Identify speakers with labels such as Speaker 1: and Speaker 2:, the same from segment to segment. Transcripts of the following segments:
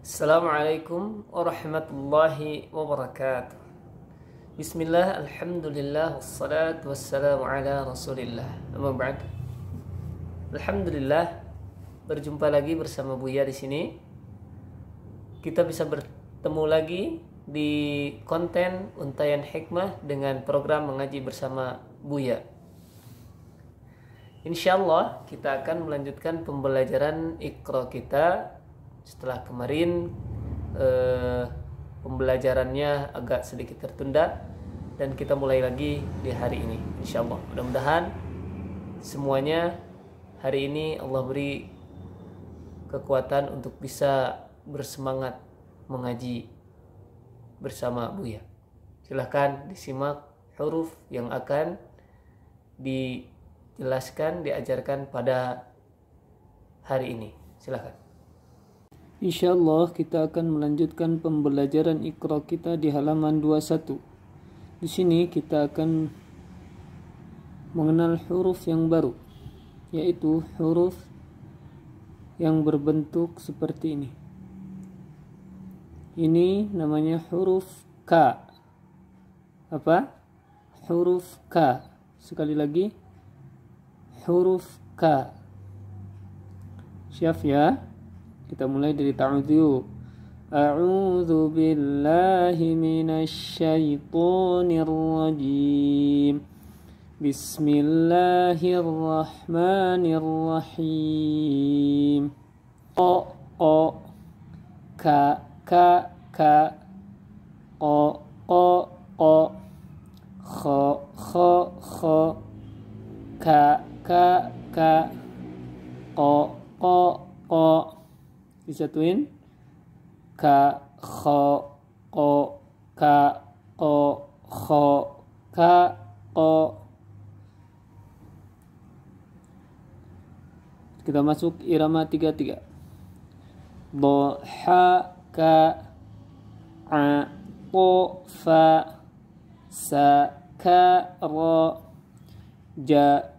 Speaker 1: Assalamualaikum warahmatullahi wabarakatuh Bismillah, Alhamdulillah, wassalatu wassalamu ala rasulillah Alhamdulillah Berjumpa lagi bersama Buya di sini Kita bisa bertemu lagi di konten Untayan Hikmah dengan program mengaji bersama Buya Insya Allah kita akan melanjutkan pembelajaran ikro kita setelah kemarin eh, pembelajarannya agak sedikit tertunda dan kita mulai lagi di hari ini Insya Allah mudah-mudahan semuanya hari ini Allah beri kekuatan untuk bisa bersemangat mengaji bersama ya silahkan disimak huruf yang akan di jelaskan, diajarkan pada hari ini. Silakan. Insya Allah kita akan melanjutkan pembelajaran ikro kita di halaman 21. Di sini kita akan mengenal huruf yang baru, yaitu huruf yang berbentuk seperti ini. Ini namanya huruf K. Apa? Huruf K. Sekali lagi, huruf K Syaf ya kita mulai dari ta'udhu a'udhu billahi minasyaitonir rajim Bismillahirrahmanirrahim O O K K K O O O Kh Kh Kh K ka ka ko ko ko disatuin ka kho ko ka ko kho ka ko kita masuk irama tiga tiga. ha ka a ko fa sa ka ro ja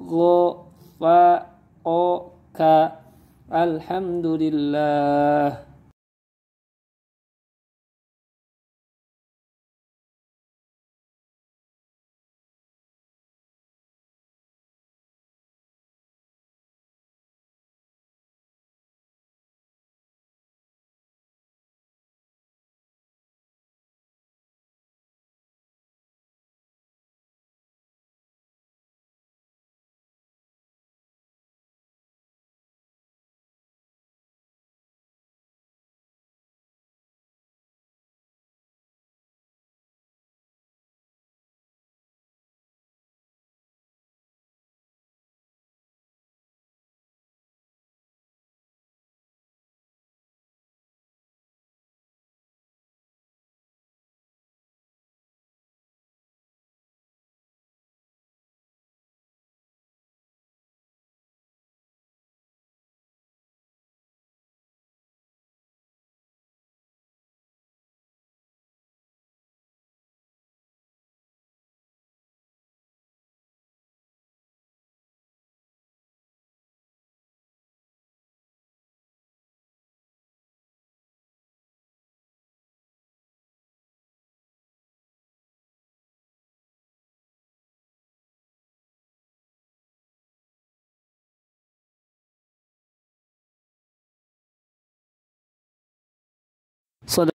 Speaker 1: gho alhamdulillah صدق